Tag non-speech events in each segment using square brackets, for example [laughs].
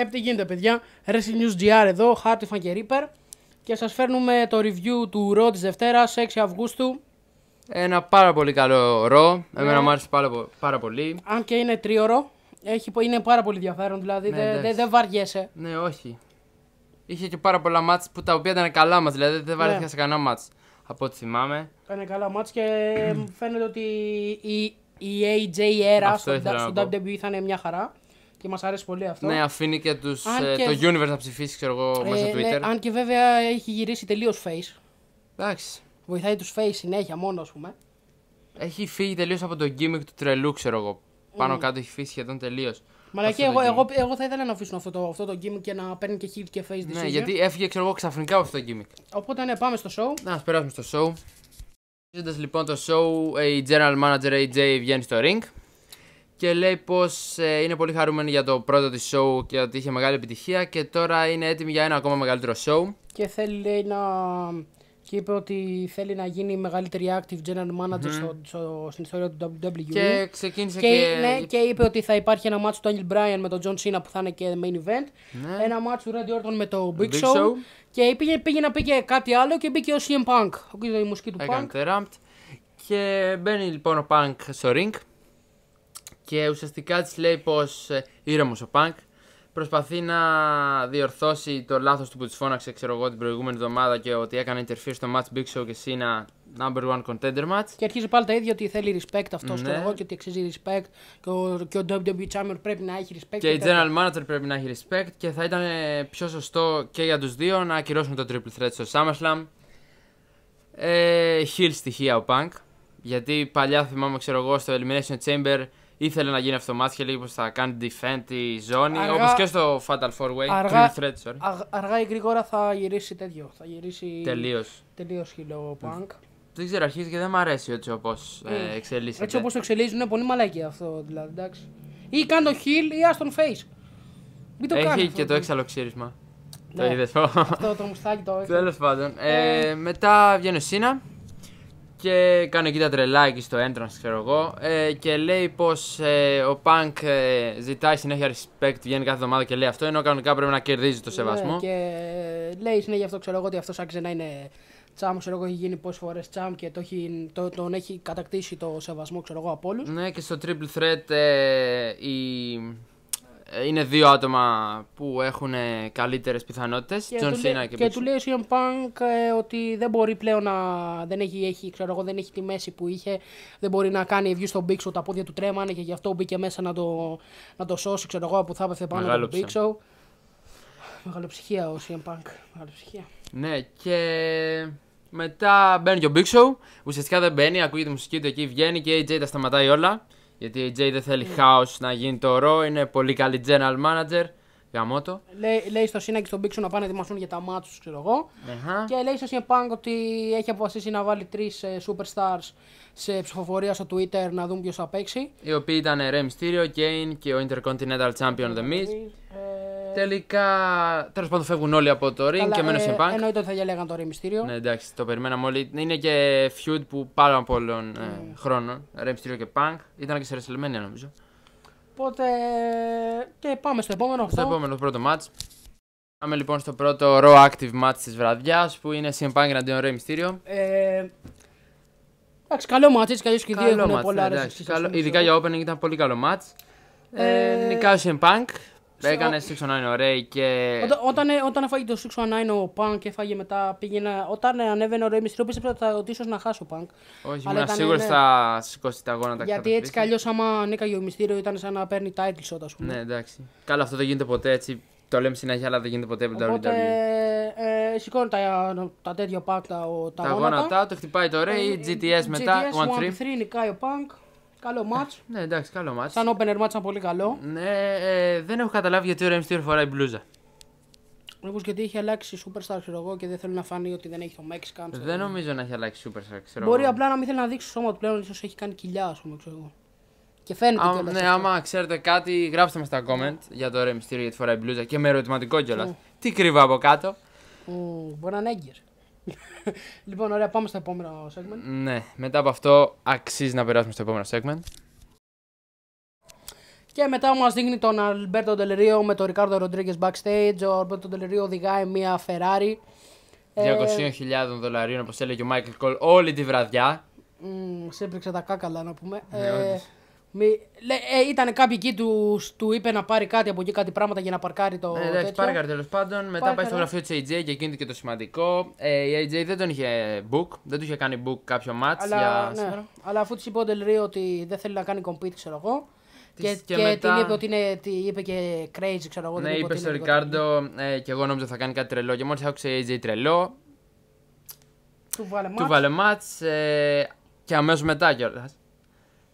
Επ' γίνεται παιδιά, Racing News GR εδώ, of και Reaper και σας φέρνουμε το review του ρο της Δευτέρας, 6 Αυγούστου. Ένα πάρα πολύ καλό ρο, εμένα ναι. μου άρεσε πάρα, πάρα πολύ. Αν και είναι τρίωρο, έχει, είναι πάρα πολύ ενδιαφέρον δηλαδή, ναι, δεν δε, βαριέσαι. Ναι, όχι. Είχε και πάρα πολλά μάτς που τα οποία ήταν καλά μα, δηλαδή δεν ναι. βαρέθηκα σε κανένα μάτς. Από ό,τι θυμάμαι. Ήταν καλά μάτς και φαίνεται ότι η, AJ era στο, στο WWE θα είναι μια χαρά και μας αρέσει πολύ αυτό. Ναι, αφήνει και, τους, ε, το universe να ψηφίσει, ξέρω εγώ, ε, μέσα ναι, στο Twitter. Ναι, αν και βέβαια έχει γυρίσει τελείως face. Εντάξει. Βοηθάει τους face συνέχεια μόνο, ας πούμε. Έχει φύγει τελείως από το gimmick του τρελού, ξέρω εγώ. Πάνω mm. κάτω έχει φύγει σχεδόν τελείως. Μα εγώ, εγώ, εγώ, θα ήθελα να αφήσουν αυτό το, αυτό το gimmick και να παίρνει και heel και face ναι, decision. Ναι, γιατί έφυγε ξέρω εγώ ξαφνικά αυτό το gimmick. Οπότε ναι, πάμε στο show. Να, περάσουμε στο show. Αρχίζοντας λοιπόν το show, η general manager AJ βγαίνει στο ring και λέει πως ε, είναι πολύ χαρούμενη για το πρώτο της show και ότι είχε μεγάλη επιτυχία και τώρα είναι έτοιμη για ένα ακόμα μεγαλύτερο show. Και θέλει να... Και είπε ότι θέλει να γίνει η μεγαλύτερη active general manager mm-hmm. στο, στο, στην ιστορία του WWE. Και ξεκίνησε και... Ναι, και, είπε ότι θα υπάρχει ένα μάτσο του Angel Bryan με τον John Cena που θα είναι και main event. Ναι. Ένα μάτσο του Randy Orton με το Big, Show. Και πήγε, πήγε να πήγε κάτι άλλο και μπήκε ο CM Punk. Ο, η μουσική του Punk. Και μπαίνει λοιπόν ο Punk στο ring και ουσιαστικά της λέει πως ε, ήρεμος ο Πανκ προσπαθεί να διορθώσει το λάθος του που της φώναξε ξέρω εγώ την προηγούμενη εβδομάδα και ότι έκανε interfere στο match Big Show και Cena number one contender match. Και αρχίζει πάλι τα ίδια ότι θέλει respect αυτός ναι. εγώ και ότι αξίζει respect και ο, και ο WWE Chamber πρέπει να έχει respect. Και, η General Manager πρέπει να έχει respect και θα ήταν ε, πιο σωστό και για τους δύο να ακυρώσουν το Triple Threat στο SummerSlam. Ε, στοιχεία ο Punk. Γιατί παλιά θυμάμαι ξέρω εγώ στο Elimination Chamber ήθελε να γίνει αυτομάτια λίγο πως θα κάνει defend τη ζώνη, όπως και στο Fatal 4-Way, αργά... Threat, Α, αργά ή γρήγορα θα γυρίσει τέτοιο, θα γυρίσει τελείως, Τελείως χιλοπάνκ. Δεν ξέρω, αρχίζει και δεν μου αρέσει έτσι όπως ε, ε, εξελίσσεται. Έτσι όπως το εξελίσσεται είναι πολύ μαλακή αυτό δηλαδή, εντάξει. Ή κάνει το heal ή ας τον face. Μην το ε, Έχει και το δηλαδή. έξαλλο ξύρισμα. Το ναι. είδες αυτό. το μουστάκι το [laughs] έξαλλο. Τέλο πάντων. Ε, μετά βγαίνει ο Σίνα και κάνω εκεί τα εκεί στο entrance ξέρω εγώ ε, και λέει πως ε, ο Punk ε, ζητάει συνέχεια respect, βγαίνει κάθε εβδομάδα και λέει αυτό ενώ κανονικά πρέπει να κερδίζει το ναι, σεβασμό. και λέει συνέχεια αυτό ξέρω εγώ ότι αυτός άξιζε να είναι τσάμ, ξέρω εγώ έχει γίνει πόσες φορές τσάμ και το έχει, το, τον έχει κατακτήσει το σεβασμό ξέρω εγώ από όλους. Ναι και στο triple threat ε, η... Ε, είναι δύο άτομα που έχουν ε, καλύτερες πιθανότητες. Τζον Σίνα και Και του λέει ο Σιον Πανκ ε, ότι δεν μπορεί πλέον να. Δεν έχει, έχει, ξέρω εγώ, δεν έχει τη μέση που είχε. Δεν μπορεί να κάνει view στον Big Τα πόδια του τρέμανε και γι' αυτό μπήκε μέσα να το, να το σώσει. Ξέρω εγώ που θα έπεθε πάνω από τον Big Show. Μεγαλοψυχία ο Σιον Πανκ. ψυχία. Ναι, και μετά μπαίνει και ο Big Show. Ουσιαστικά δεν μπαίνει, ακούγεται η μουσική του εκεί, βγαίνει και η AJ τα σταματάει όλα. Γιατί η J δεν θέλει χάος να γίνει το ρο, είναι πολύ καλή general manager Γαμώτο. Λέει, λέει στο Σίνα και στον Πίξο να πάνε να ετοιμαστούν για τα μάτια ξέρω εγώ. Uh-huh. Και λέει στο CM Punk ότι έχει αποφασίσει να βάλει τρεις ε, superstars σε ψηφοφορία στο Twitter να δουν ποιος θα παίξει. Οι οποίοι ήταν Rey Mysterio, Κέιν και ο Intercontinental Champion The Miz. Ε, Τελικά, τέλος πάντων, φεύγουν όλοι από το ring Αλλά, και μένουν ε, Punk. Εννοείται ότι θα διαλέγαν το ρεμιστήριο. Ναι, εντάξει, το περιμέναμε όλοι. Είναι και feud που πάρα πολλών ε, ναι. χρόνων. και Punk. Ήταν και σε WrestleMania νομίζω. Οπότε και πάμε στο επόμενο. Στο επόμενο πρώτο match. Πάμε λοιπόν στο πρώτο raw active match της βραδιάς που είναι CM Punk εναντίον Rey Mysterio. Ε, εντάξει, καλό match. έτσι αλλιώς και δύο έχουν πολλά ναι, Ειδικά για opening ήταν πολύ καλό match. Ε, ε, νικά ο CM Punk Έκανε 6 619 Ray και. Όταν, όταν, ε, όταν έφαγε το 9 ο Punk και έφαγε μετά πήγαινε, Όταν ε, ανέβαινε ο Ray Mysterio πίστεψα ότι ίσω να χάσει ο Punk. Όχι, ήμουν σίγουρο ότι ναι. θα σηκώσει τα γόνατα Γιατί έτσι κι αλλιώς άμα νίκαγε ο μυστήριο, ήταν σαν να παίρνει title shot, ας πούμε. Ναι, εντάξει. Καλά, αυτό δεν γίνεται ποτέ έτσι. Το λέμε συνέχεια, αλλά δεν γίνεται ποτέ από την WWE. Ε, ε, σηκώνει τα, τα τέτοια πάκτα, τα, τα γόνατα. Τα γόνατα, το χτυπάει το Ray, GTS μετά, 1-3. 1-3 νικάει Καλό μάτσο. Ναι, εντάξει, καλό μάτσο. Σαν opener μάτ ήταν πολύ καλό. Ναι, ε, δεν έχω καταλάβει γιατί ο Ρέμστιορ φοράει μπλούζα. Μήπω γιατί έχει αλλάξει Superstar, ξέρω εγώ, και δεν θέλει να φανεί ότι δεν έχει το Mexican. Δεν ξέρω. νομίζω να έχει αλλάξει Superstar, ξέρω Μπορεί εγώ. απλά να μην θέλει να δείξει το σώμα του πλέον, ίσως έχει κάνει κοιλιά, ας πούμε, ξέρω εγώ. Και φαίνεται κιόλας. Ναι, αυτό. άμα ξέρετε κάτι, γράψτε με στα comment για το Rey γιατί φοράει μπλούζα και με ερωτηματικό κιόλας. Mm. Τι κρύβω από κάτω. μπορεί να είναι έγκυρο λοιπόν, ωραία, πάμε στο επόμενο segment. Ναι, μετά από αυτό αξίζει να περάσουμε στο επόμενο segment. Και μετά μας δείχνει τον Αλμπέρτο Ντελερίο με τον Ρικάρδο Ροντρίγκε backstage. Ο Αλμπέρτο Ντελερίο οδηγάει μια Ferrari. 200.000 ε, δολαρίων, όπως έλεγε ο Μάικλ Κολ, όλη τη βραδιά. Mm, τα κάκαλα να πούμε. Ναι, ε, ε, ήταν κάποιοι εκεί του, του είπε να πάρει κάτι από εκεί, κάτι πράγματα για να παρκάρει το. Ε, εντάξει, κάτι τέλος πάντων. Μετά πάει στο γραφείο της AJ και εκείνη και το σημαντικό. Ε, η AJ δεν τον είχε book, δεν του είχε κάνει book κάποιο match αλλά, για ναι. Αλλά αφού της είπε ο Ντελρίο ότι δεν θέλει να κάνει compete, ξέρω εγώ. Και, και, και μετά... την είπε ότι είναι, τι είπε και crazy, ξέρω εγώ. Ναι, είπε, στο Ρικάρντο ε, και εγώ νόμιζα θα κάνει κάτι τρελό. Και μόλις άκουσε η AJ τρελό. Του βάλε match. Του βάλε ε, και αμέσως μετά κιόλας.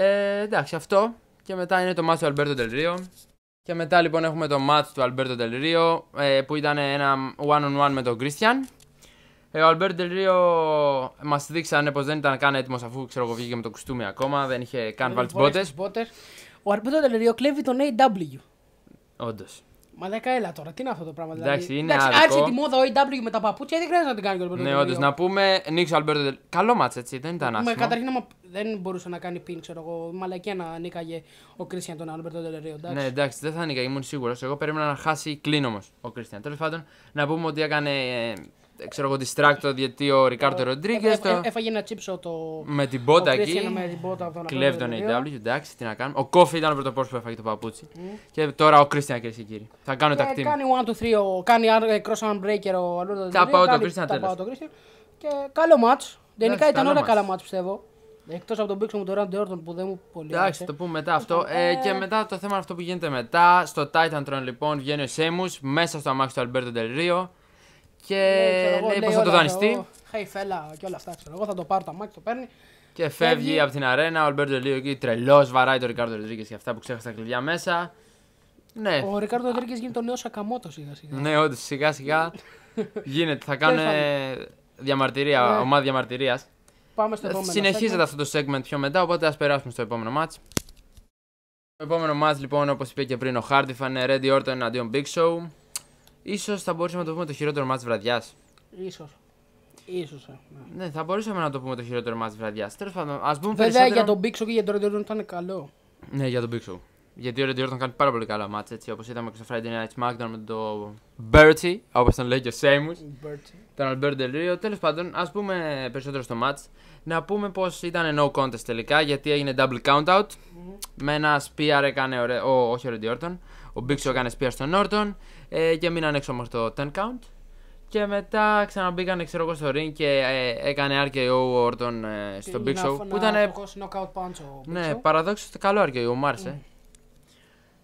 Ε, εντάξει, αυτό. Και μετά είναι το μάτι του Αλμπέρτο Τελρίο. Και μετά λοιπόν έχουμε το μάτι του Αλμπέρτο Τελρίο που ήταν ένα one-on-one με τον Κρίστιαν. Ε, ο Αλμπέρτο Τελρίο μας δείξανε πως δεν ήταν καν έτοιμος αφού ξέρω εγώ βγήκε με το κουστούμι ακόμα, δεν είχε καν βάλει τις μπότε. Ο Αλμπέρτο Τελρίο κλέβει τον AW. Όντως. Μα δεν έλα τώρα, τι είναι αυτό το πράγμα. Δηλαδή? Εντάξει, δηλαδή. είναι Εντάξει, άρχισε τη μόδα ο EW με τα παπούτσια, δεν χρειάζεται να την κάνει ο Αλμπέρτο. Ναι, όντως να πούμε Νίξο Αλμπέρτο. Καλό μάτς έτσι, δεν ήταν άσχημο. Καταρχήν δεν μπορούσε να κάνει πιν, ξέρω εγώ. Μαλακία να νίκαγε ο Κρίστιαν τον Αλμπέρτο εντάξει. Ναι, εντάξει, δεν θα νίκαγε, ήμουν σίγουρος. Εγώ περίμενα να χάσει κλίν όμως ο Κρίστιαν. Τέλος πάντων, να πούμε ότι έκανε ε, ξέρω εγώ, στράκτο γιατί ο Ρικάρτο ε, Ροντρίγκες. Έφαγε ένα τσίψο το. Με την πότα εκεί. Κλέβει τον AW, εντάξει, τι να κάνουμε. Ο Κόφι ήταν ο πρωτοπόρο που έφαγε το παπούτσι. Και τώρα ο Κρίστιαν, κυρίε και κύριοι. Θα κάνω τα κτίρια. 1 to 1-2-3, ο... κάνει ε, cross and breaker ο Αλούρδο. Τα πάω το Κρίστιαν τέλο. Και καλό μάτ. Γενικά ήταν όλα καλά μάτ πιστεύω. Εκτός από τον πίξο μου τον Ράντι Όρτον που δεν μου πολύ. Εντάξει, το πούμε μετά αυτό. Λοιπόν, ε, ε, και μετά το θέμα αυτό που γίνεται μετά. Στο Titan Tron λοιπόν βγαίνει ο Σέμου μέσα στο αμάξι του Αλμπέρτο Ντελρίο. Και λέει πώ θα το δανειστεί. Hey, fella, και όλα αυτά ξέρω εγώ. Θα το πάρω το το παίρνει. Και φεύγει από την αρένα. Ο Αλμπέρτο Λίο εκεί τρελός βαράει το Ρικάρδο Ροντρίγκες και αυτά που ξέχασα τα κλειδιά μέσα. Ναι. Ο Ρικάρδο Ροντρίγκες γίνεται το νέος Σακαμότος σιγά σιγά. Ναι, όντω σιγά σιγά γίνεται. Θα [laughs] κάνουν διαμαρτυρία, ναι. ομάδα διαμαρτυρίας. Πάμε στο επόμενο. Συνεχίζεται αυτό το segment πιο μετά, οπότε ας περάσουμε στο επόμενο match. Το επόμενο match λοιπόν, όπως είπε και πριν ο Χάρτιφαν, Ρέντι είναι εναντίον Big Show. Σω θα μπορούσαμε να το πούμε το χειρότερο μα βραδιά. σω. Ίσως, ε, ναι. ναι, θα μπορούσαμε να το πούμε το χειρότερο μα βραδιάς. Τέλος πάντων, ας πούμε Βέβαια περισσότερο... για τον Big και για τον Red ήταν καλό. Ναι, για τον Big Γιατί ο Red κάνει πάρα πολύ καλά μάτσα, έτσι, όπως είδαμε και στο Friday Night SmackDown με τον Bertie, όπως τον λέει και ο Σέιμου. Τον Alberto Del Rio. πάντων, ας πούμε περισσότερο στο μάτς. Να πούμε πως ήταν no contest τελικά, γιατί έγινε double count out. Mm-hmm. Με ένα spear έκανε ο, ο, όχι ο Red Ο Big Show έκανε spear στον Orton ε, και μείναν έξω όμως το 10 count. Και μετά ξαναμπήκαν ξέρω εγώ στο ring και ε, έκανε RKO ο στον ε, στο Big Show. Που ήταν. knockout punch ο Big ναι, παραδόξως καλό RKO, μου άρεσε. Mm.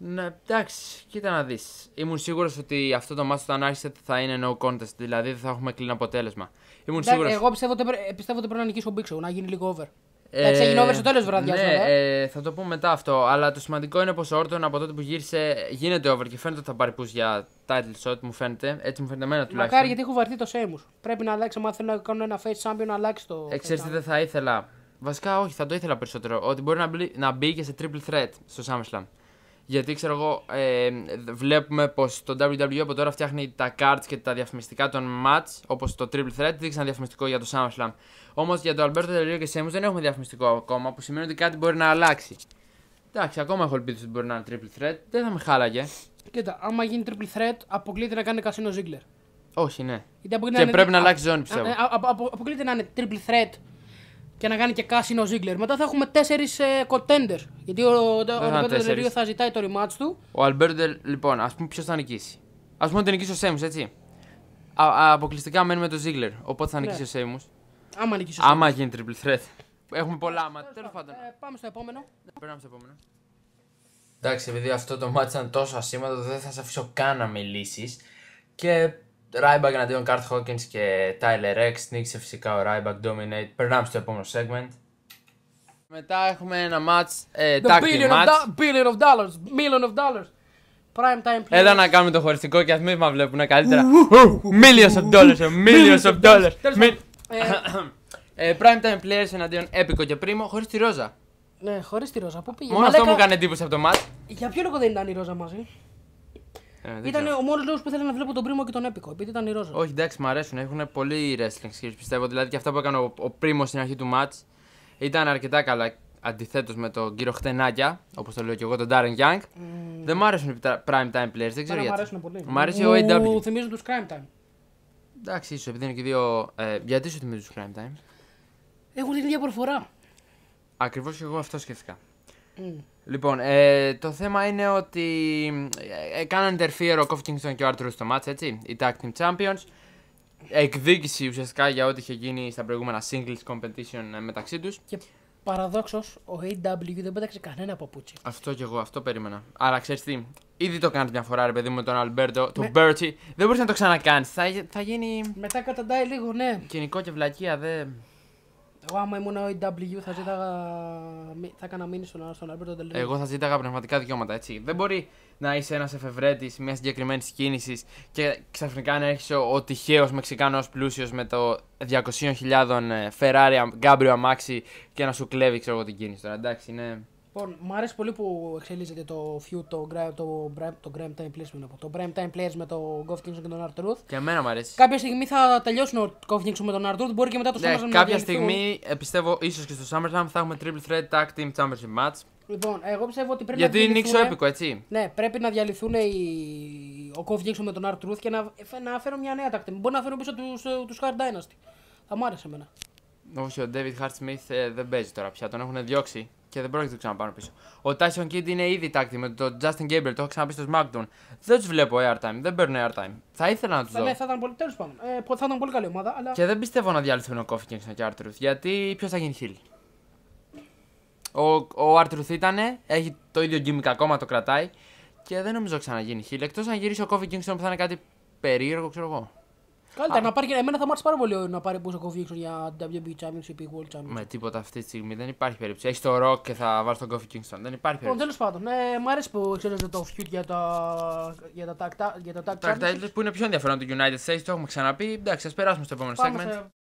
Ναι, εντάξει, κοίτα να δεις. Ήμουν σίγουρος ότι αυτό το match όταν άρχισε θα είναι no contest, δηλαδή δεν θα έχουμε κλεινό αποτέλεσμα. Ήμουν ναι, σίγουρος... Εγώ πιστεύω ότι, πρέπει να νικήσει ο Big Show, να γίνει λίγο over έγινε ε, over στο τέλος βραδιάς, ναι, ε, θα το πούμε μετά αυτό. Αλλά το σημαντικό είναι πως ο Όρτον από τότε που γύρισε γίνεται over και φαίνεται ότι θα πάρει πούς για title shot, μου φαίνεται. Έτσι μου φαίνεται εμένα τουλάχιστον. Μακάρι γιατί έχω βαρθεί το Σέιμου. Πρέπει να αλλάξει. Αν θέλω να κάνω ένα face champion, να αλλάξει το. Εξαιρετικά δεν θα ήθελα. Βασικά όχι, θα το ήθελα περισσότερο. Ότι μπορεί να μπει, να μπει και σε triple threat στο SummerSlam. Γιατί ξέρω εγώ, ε, βλέπουμε πως το WWE από τώρα φτιάχνει τα cards και τα διαφημιστικά των match, όπως το Triple Threat, δείξαν διαφημιστικό για το SummerSlam. Όμως για το Alberto Del Rio και Seamus δεν έχουμε διαφημιστικό ακόμα, που σημαίνει ότι κάτι μπορεί να αλλάξει. Εντάξει, ακόμα έχω ελπίδες ότι μπορεί να είναι Triple Threat, δεν θα με χάλαγε. Κοίτα, άμα γίνει Triple Threat, αποκλείται να κάνει Casino Ziggler. Όχι, ναι. Και πρέπει να αλλάξει ζώνη, πιστεύω. Αποκλείται να είναι Triple Threat και να κάνει και κάσινο Ζίγκλερ. Μετά θα έχουμε τέσσερις ε, κοντέντερ. Γιατί ο, ο, θα ζητάει το ρημάτ του. Ο Αλμπέρντερ, λοιπόν, ας πούμε ποιος θα νικήσει. Ας πούμε ότι νικήσει ο Σέμους, έτσι. Α, αποκλειστικά με τον Ζίγκλερ. Οπότε θα ναι. νικήσει ο Σέμους. Άμα νικήσει ο Σέμου. Άμα γίνει triple threat. Έχουμε πολλά άμα. Τέλο πάντων. Ε, πάμε στο επόμενο. Περνάμε στο επόμενο. Εντάξει, επειδή αυτό το μάτι ήταν τόσο ασήμαντο, δεν θα σα αφήσω καν να μιλήσεις. Και Ράιμπαγκ εναντίον Κάρτ Hawkins και Tyler Rex, Νίκησε φυσικά ο Ράιμπαγκ, Dominate. Περνάμε στο επόμενο segment. Μετά έχουμε ένα match. Ε, The billion, match. Of billion of dollars. Million of dollars. Prime time players. Έλα να κάνουμε το χωριστικό και ας μην βλέπουν καλύτερα. Millions of dollars. Millions of dollars. [coughs] Ε, prime time players εναντίον έπικο και Primo χωρίς τη Ρόζα. Ναι, χωρίς τη Ρόζα. Πού πήγε. Μόνο αυτό μου έκανε εντύπωση από το match. Για ποιο λόγο δεν ήταν η Ρόζα μαζί. Ε, ήταν ο μόνος λόγος που ήθελα να βλέπω τον Πρίμο και τον Έπικο, επειδή ήταν η Ρόζα. Όχι, εντάξει, μου αρέσουν. Έχουν πολύ wrestling skills πιστεύω. Δηλαδή και αυτά που έκανε ο, ο Πρίμος στην αρχή του match ήταν αρκετά καλά. Αντιθέτως με τον κύριο Χτενάκια, όπως το λέω και εγώ, τον Darren Young. Mm. Δεν μου αρέσουν οι prime time players, δεν ξέρω γιατί. Μου αρέσουν πολύ. Μου αρέσει ο AW. Μου θυμίζουν τους crime time. Εντάξει, ίσως επειδή είναι και δύο. Ε, γιατί σου θυμίζουν τους crime time. Έχουν την ίδια προφορά. Ακριβώς και εγώ αυτό σκέφτηκα. Mm. Λοιπόν, ε, το θέμα είναι ότι ε, ε interfere ο Κόφτινγκστον και ο Άρτρου στο μάτς, έτσι, οι Tag Team Champions. Εκδίκηση ουσιαστικά για ό,τι είχε γίνει στα προηγούμενα singles competition ε, μεταξύ τους. Και παραδόξως, ο AW δεν πέταξε κανένα παπούτσι. Αυτό κι εγώ, αυτό περίμενα. Αλλά ξέρεις τι, ήδη το κάνατε μια φορά, ρε παιδί μου, τον Αλμπέρτο, τον Με... Bertie. Δεν μπορείς να το ξανακάνεις. Θα, θα γίνει. Μετά καταντάει λίγο, ναι. Κοινικό και βλακεία, δεν. Εγώ άμα ήμουν ο EW θα ζήταγα. θα έκανα στον, Εγώ θα ζήταγα πνευματικά δικαιώματα, έτσι. Δεν μπορεί να είσαι ένας εφευρέτης μιας συγκεκριμένης κίνησης και ξαφνικά να έχεις ο, τυχαίος Μεξικάνος πλούσιος με το 200.000 ε, Ferrari Γκάμπριο αμάξι και να σου κλέβει, ξέρω εγώ την κίνηση τώρα. Εντάξει, είναι. Λοιπόν, μου άρεσε πολύ που εξελίζεται το Feud, το, το, το, Time Players. Το Prime Time Players με τον Goff Kingston και τον Arthur Και εμένα μου αρέσει. Κάποια στιγμή θα τελειώσουν ο Goff με τον Arthur, μπορεί και μετά το ναι, SummerSlam. Ναι, κάποια στιγμή, ε, πιστεύω, ίσως και στο SummerSlam θα έχουμε Triple Threat Tag Team Championship Match. Λοιπόν, εγώ πιστεύω ότι πρέπει Γιατί να. Γιατί είναι έπικο, έτσι. Ναι, πρέπει να διαλυθούν οι... ο Goff με τον Arthur και να, να φέρουν μια νέα τακτή. Μπορεί να φέρω πίσω τους ε, Hard Dynasty. Θα μου άρεσε εμένα. Όχι, ο David Hart Smith ε, δεν παίζει τώρα πια, τον έχουν διώξει και δεν πρόκειται να ξαναπάνω πίσω. Ο Tyson Kidd είναι ήδη τάκτη με τον Justin Gabriel, το έχω ξαναπεί στο SmackDown. Δεν τους βλέπω airtime, δεν παίρνουν airtime. Θα ήθελα να τους ε, ναι, δω. Ναι, θα ήταν πολύ, τέλος πάντων. Ε, θα ήταν πολύ καλή ομάδα. Αλλά... Και δεν πιστεύω να διαλυθούν ο Kofi Kingston και ο Artruth, γιατί ποιος θα γίνει χιλ. Ο, ο Arthur ήτανε, έχει το ίδιο γκίμικ ακόμα, το κρατάει. Και δεν νομίζω ξαναγίνει χιλ. Εκτός αν γυρίσει ο Kofi Kingston που θα είναι κάτι περίεργο, ξέρω εγώ. Καλύτερα να πάρει εμένα θα μου άρεσε πάρα πολύ να πάρει Coffee Κόφι για WB Championship ή World Championship. Με τίποτα αυτή τη στιγμή δεν υπάρχει περίπτωση. Έχεις το ροκ και θα βάλεις τον Κόφι Kingston. Δεν υπάρχει περίπτωση. Τέλος πάντων, ε, ναι, μου αρέσει που ξέρετε το feud για τα, για τα tag titles. που είναι πιο ενδιαφέρον του United States, το έχουμε ξαναπεί. Εντάξει, ας περάσουμε στο επόμενο segment.